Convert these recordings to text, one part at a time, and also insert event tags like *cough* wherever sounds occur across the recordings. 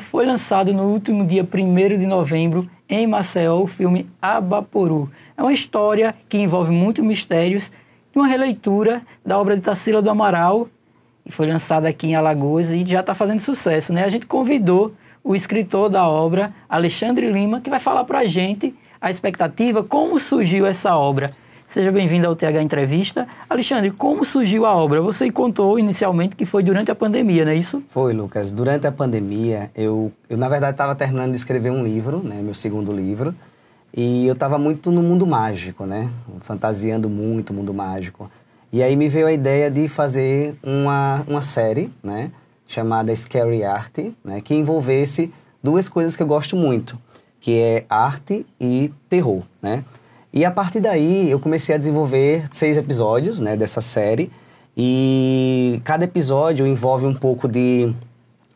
foi lançado no último dia 1 de novembro em Maceió o filme Abaporu. É uma história que envolve muitos mistérios e uma releitura da obra de Tarsila do Amaral, que foi lançada aqui em Alagoas e já está fazendo sucesso. Né? A gente convidou o escritor da obra, Alexandre Lima, que vai falar para a gente a expectativa, como surgiu essa obra. Seja bem-vindo ao TH Entrevista. Alexandre, como surgiu a obra? Você contou inicialmente que foi durante a pandemia, não é isso? Foi, Lucas. Durante a pandemia, eu, eu na verdade, estava terminando de escrever um livro, né, meu segundo livro, e eu estava muito no mundo mágico, né? Fantasiando muito o mundo mágico. E aí me veio a ideia de fazer uma, uma série, né? Chamada Scary Art, né? Que envolvesse duas coisas que eu gosto muito, que é arte e terror, né? E a partir daí eu comecei a desenvolver seis episódios né, dessa série. E cada episódio envolve um pouco de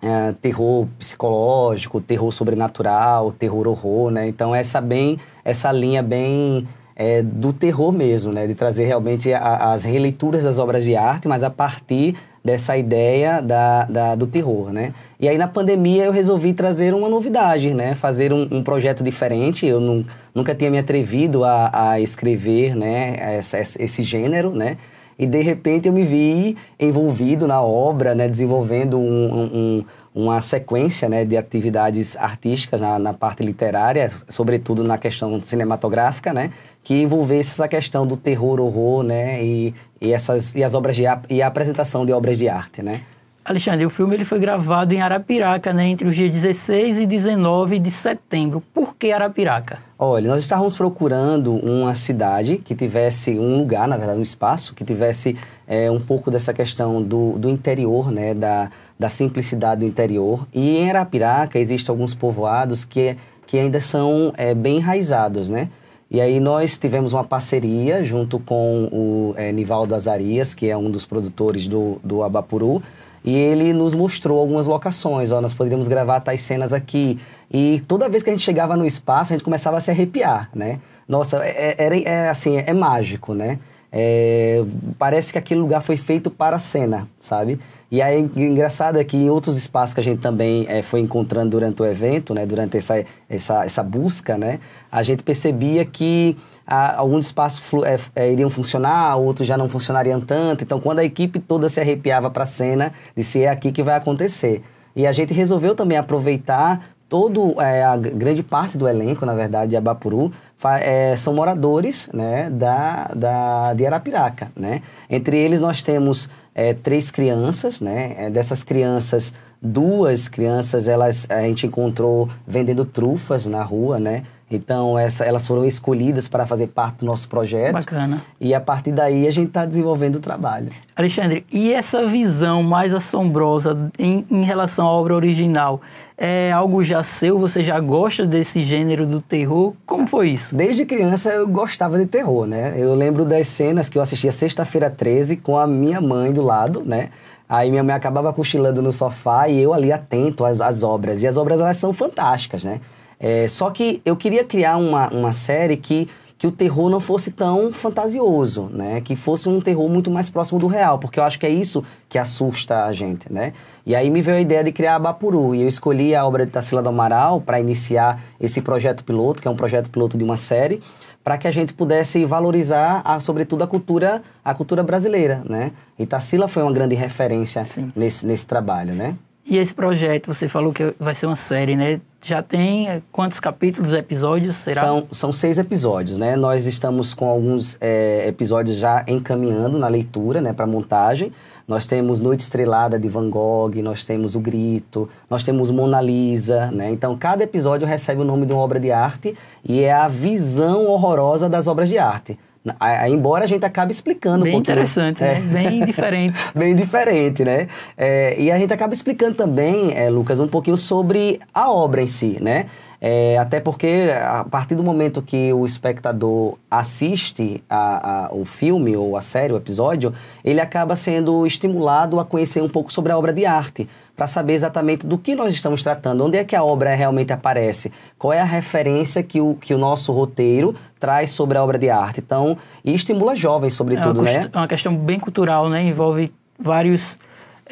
é, terror psicológico, terror sobrenatural, terror horror, né? Então essa bem, essa linha bem é, do terror mesmo, né? De trazer realmente a, as releituras das obras de arte, mas a partir dessa ideia da, da, do terror, né? E aí na pandemia eu resolvi trazer uma novidade, né? Fazer um, um projeto diferente. Eu não nunca tinha me atrevido a, a escrever, né, essa, esse gênero, né, e de repente eu me vi envolvido na obra, né, desenvolvendo um, um, uma sequência né, de atividades artísticas na, na, parte literária, sobretudo na questão cinematográfica, né, que envolvesse essa questão do terror, horror, né, e, e essas e as obras de e a apresentação de obras de arte, né. Alexandre, o filme ele foi gravado em Arapiraca, né, entre os dias 16 e 19 de setembro. Por que Arapiraca? Olha, nós estávamos procurando uma cidade que tivesse um lugar, na verdade, um espaço, que tivesse é, um pouco dessa questão do, do interior, né, da, da simplicidade do interior. E em Arapiraca existem alguns povoados que, que ainda são é, bem enraizados, né? E aí nós tivemos uma parceria junto com o é, Nivaldo Azarias, que é um dos produtores do, do Abapuru, e ele nos mostrou algumas locações, ó, nós poderíamos gravar tais cenas aqui. E toda vez que a gente chegava no espaço, a gente começava a se arrepiar, né? Nossa, é, é, é assim, é mágico, né? É, parece que aquele lugar foi feito para a cena, sabe? E aí, engraçado é que em outros espaços que a gente também é, foi encontrando durante o evento, né, durante essa, essa, essa busca, né, a gente percebia que alguns espaços é, é, iriam funcionar, outros já não funcionariam tanto. Então, quando a equipe toda se arrepiava para a cena, disse: é aqui que vai acontecer. E a gente resolveu também aproveitar todo é, a grande parte do elenco, na verdade, de Abapuru, é, são moradores né, da, da, de Arapiraca. Né? Entre eles nós temos é, três crianças, né? É, dessas crianças, duas crianças elas a gente encontrou vendendo trufas na rua, né? Então, essa, elas foram escolhidas para fazer parte do nosso projeto. Bacana. E a partir daí a gente está desenvolvendo o trabalho. Alexandre, e essa visão mais assombrosa em, em relação à obra original? É algo já seu? Você já gosta desse gênero do terror? Como foi isso? Desde criança eu gostava de terror, né? Eu lembro das cenas que eu assistia sexta-feira 13 com a minha mãe do lado, né? Aí minha mãe acabava cochilando no sofá e eu ali atento às, às obras. E as obras elas são fantásticas, né? É, só que eu queria criar uma, uma série que, que o terror não fosse tão fantasioso, né? Que fosse um terror muito mais próximo do real, porque eu acho que é isso que assusta a gente, né? E aí me veio a ideia de criar a Bapuru, e eu escolhi a obra de Tarsila do Amaral para iniciar esse projeto piloto, que é um projeto piloto de uma série, para que a gente pudesse valorizar, a, sobretudo, a cultura, a cultura brasileira, né? E Tarsila foi uma grande referência nesse, nesse trabalho, né? E esse projeto, você falou que vai ser uma série, né? Já tem eh, quantos capítulos, episódios? Será? São, são seis episódios, né? Nós estamos com alguns é, episódios já encaminhando na leitura, né, para montagem. Nós temos Noite Estrelada de Van Gogh, nós temos O Grito, nós temos Mona Lisa, né? Então, cada episódio recebe o nome de uma obra de arte e é a visão horrorosa das obras de arte. A, a, embora a gente acabe explicando Bem um interessante, né? né? É. Bem diferente. *laughs* Bem diferente, né? É, e a gente acaba explicando também, é, Lucas, um pouquinho sobre a obra em si, né? É, até porque, a partir do momento que o espectador assiste a, a, o filme ou a série, o episódio, ele acaba sendo estimulado a conhecer um pouco sobre a obra de arte, para saber exatamente do que nós estamos tratando, onde é que a obra realmente aparece, qual é a referência que o, que o nosso roteiro traz sobre a obra de arte. Então, e estimula jovens, sobretudo, é né? É uma questão bem cultural, né? Envolve vários.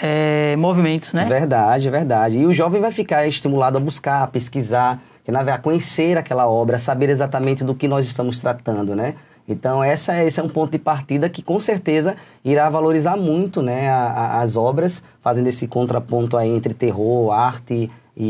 É, movimentos, né? Verdade, verdade. E o jovem vai ficar estimulado a buscar, a pesquisar, que na verdade conhecer aquela obra, saber exatamente do que nós estamos tratando, né? Então essa é, esse é um ponto de partida que com certeza irá valorizar muito, né, a, a, as obras, fazendo esse contraponto aí entre terror, arte e,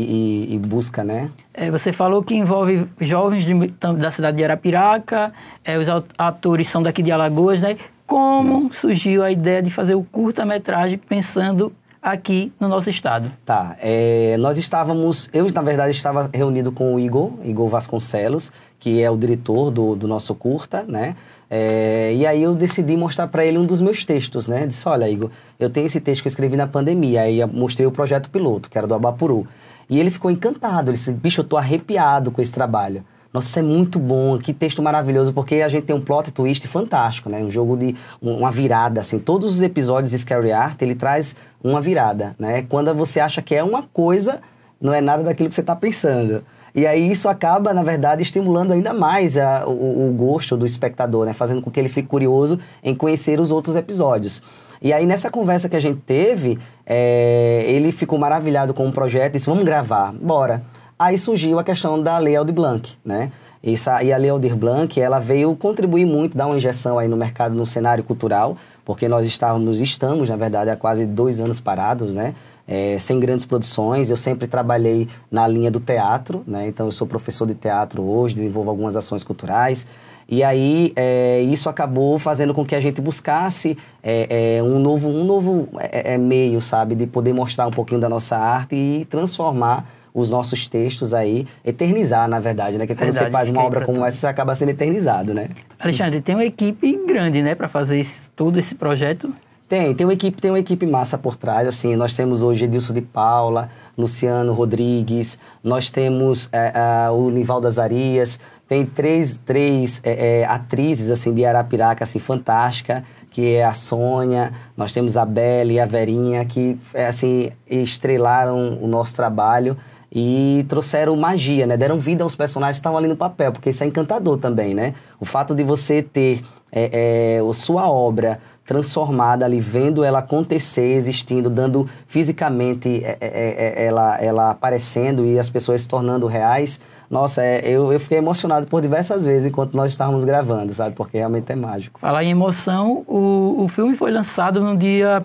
e, e busca, né? É, você falou que envolve jovens de, da cidade de Arapiraca, é, os atores são daqui de Alagoas, né? Como Nossa. surgiu a ideia de fazer o curta-metragem pensando aqui no nosso estado. Tá. É, nós estávamos, eu na verdade estava reunido com o Igor, Igor Vasconcelos, que é o diretor do, do nosso curta, né? É, e aí eu decidi mostrar para ele um dos meus textos, né? Disse, olha, Igor, eu tenho esse texto que eu escrevi na pandemia, aí eu mostrei o projeto piloto, que era do Abapuru. E ele ficou encantado, ele disse, bicho, eu tô arrepiado com esse trabalho. Nossa, isso é muito bom, que texto maravilhoso, porque a gente tem um plot twist fantástico, né? Um jogo de uma virada, assim. Todos os episódios de Scary Art, ele traz uma virada, né? Quando você acha que é uma coisa, não é nada daquilo que você está pensando. E aí isso acaba, na verdade, estimulando ainda mais a, o, o, gosto do espectador, né? Fazendo com que ele fique curioso em conhecer os outros episódios. E aí nessa conversa que a gente teve, é, ele ficou maravilhado com o projeto, e disse, vamos gravar, bora. Aí surgiu a questão da Lei Aldir Blanc, né? Essa, e a Lei Aldir Blanc, ela veio contribuir muito, dar uma injeção aí no mercado, no cenário cultural, porque nós estávamos, estamos, na verdade, há quase dois anos parados, né? É, sem grandes produções. Eu sempre trabalhei na linha do teatro, né? Então, eu sou professor de teatro hoje, desenvolvo algumas ações culturais. E aí, é, isso acabou fazendo com que a gente buscasse é, é um novo, um novo é, é, meio, sabe? De poder mostrar um pouquinho da nossa arte e transformar os nossos textos aí, eternizar, na verdade, né? Que quando verdade, você faz uma obra como essa, você acaba sendo eternizado, né? Alexandre, tem uma equipe grande, né, para fazer isso, todo esse projeto? Tem, tem uma equipe, tem uma equipe massa por trás, assim, nós temos hoje Edilson de Paula, Luciano Rodrigues, nós temos é, é o Nivaldo das Arias, tem três, três é, é, atrizes, assim, de Arapiraca, assim, fantástica, que é a Sônia, nós temos a Bela e a Verinha, que, é, assim, estrelaram o nosso trabalho e trouxeram magia, né? Deram vida aos personagens que estavam ali no papel, porque isso é encantador também, né? O fato de você ter é, é, a sua obra transformada ali, vendo ela acontecer, existindo, dando fisicamente é, é, é ela, ela aparecendo e as pessoas se tornando reais, nossa, é, eu, eu fiquei emocionado por diversas vezes enquanto nós estávamos gravando, sabe? Porque realmente é mágico. Falar em emoção, o, o filme foi lançado no dia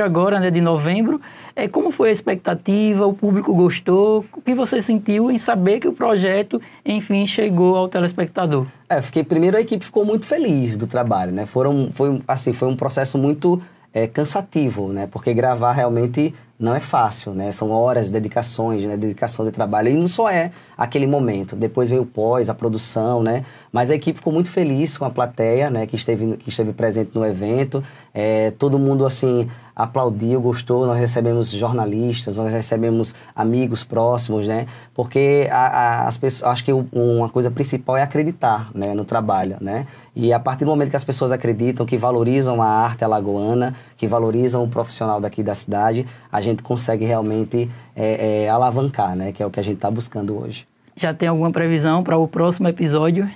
1 agora, né, de novembro. É, como foi a expectativa? O público gostou? O que você sentiu em saber que o projeto, enfim, chegou ao telespectador? É, fiquei, primeiro a equipe ficou muito feliz do trabalho, né? Foram, foi, assim, foi um processo muito é, cansativo, né? Porque gravar realmente não é fácil, né? São horas, dedicações, né? Dedicação de trabalho. E não só é aquele momento. Depois veio o pós, a produção, né? Mas a equipe ficou muito feliz com a plateia, né? Que esteve, que esteve presente no evento. É, todo mundo, assim, aplaudiu, gostou. Nós recebemos jornalistas, nós recebemos amigos próximos, né? Porque a, a, as pessoas, acho que uma coisa principal é acreditar né, no trabalho, né? E a partir do momento que as pessoas acreditam, que valorizam a arte alagoana, que valorizam o profissional daqui da cidade, a gente consegue realmente é, é, alavancar, né? Que é o que a gente está buscando hoje. Já tem alguma previsão para o próximo episódio?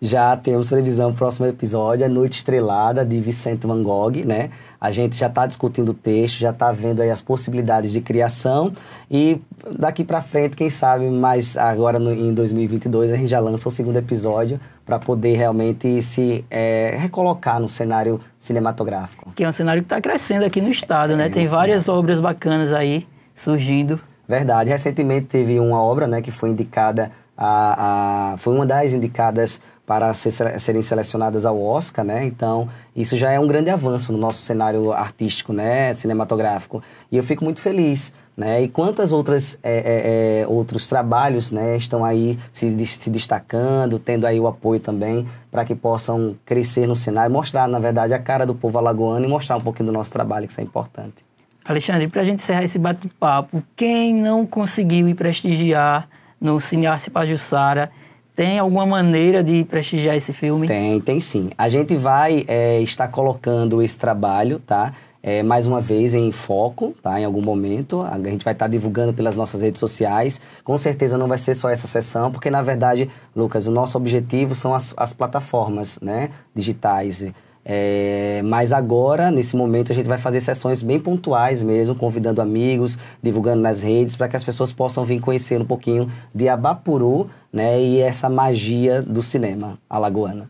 já temos previsão próximo episódio, A Noite Estrelada, de Vicente Van Gogh, né? A gente já está discutindo o texto, já está vendo aí as possibilidades de criação e daqui para frente, quem sabe, mas agora no, em 2022 a gente já lança o segundo episódio para poder realmente se é, recolocar no cenário cinematográfico. Que é um cenário que está crescendo aqui no estado, é, né? É, Tem várias obras bacanas aí surgindo. Verdade. Recentemente teve uma obra, né, que foi indicada a, a foi uma das indicadas para ser, serem selecionadas ao Oscar, né? Então, isso já é um grande avanço no nosso cenário artístico, né? Cinematográfico. E eu fico muito feliz, né? E quantas outras é, é, é, outros trabalhos, né? Estão aí se, se destacando, tendo aí o apoio também para que possam crescer no cenário, mostrar, na verdade, a cara do povo alagoano e mostrar um pouquinho do nosso trabalho, que isso é importante. Alexandre, para a gente encerrar esse bate-papo, quem não conseguiu ir prestigiar no Cinearte Pajussara... Jussara tem alguma maneira de prestigiar esse filme? Tem, tem sim. A gente vai é, estar colocando esse trabalho, tá? É, mais uma vez em foco, tá? Em algum momento. A gente vai estar divulgando pelas nossas redes sociais. Com certeza não vai ser só essa sessão, porque na verdade, Lucas, o nosso objetivo são as, as plataformas, né? Digitais. É, mas agora, nesse momento, a gente vai fazer sessões bem pontuais mesmo, convidando amigos, divulgando nas redes, para que as pessoas possam vir conhecer um pouquinho de Abapuru né, e essa magia do cinema alagoana.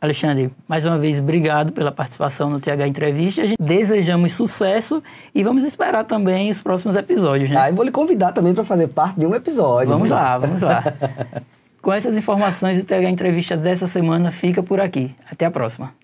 Alexandre, mais uma vez, obrigado pela participação no TH Entrevista. Desejamos sucesso e vamos esperar também os próximos episódios. Né? Ah, eu vou lhe convidar também para fazer parte de um episódio. Vamos nossa. lá, *laughs* vamos lá. Com essas informações, o TH Entrevista dessa semana fica por aqui. Até a próxima.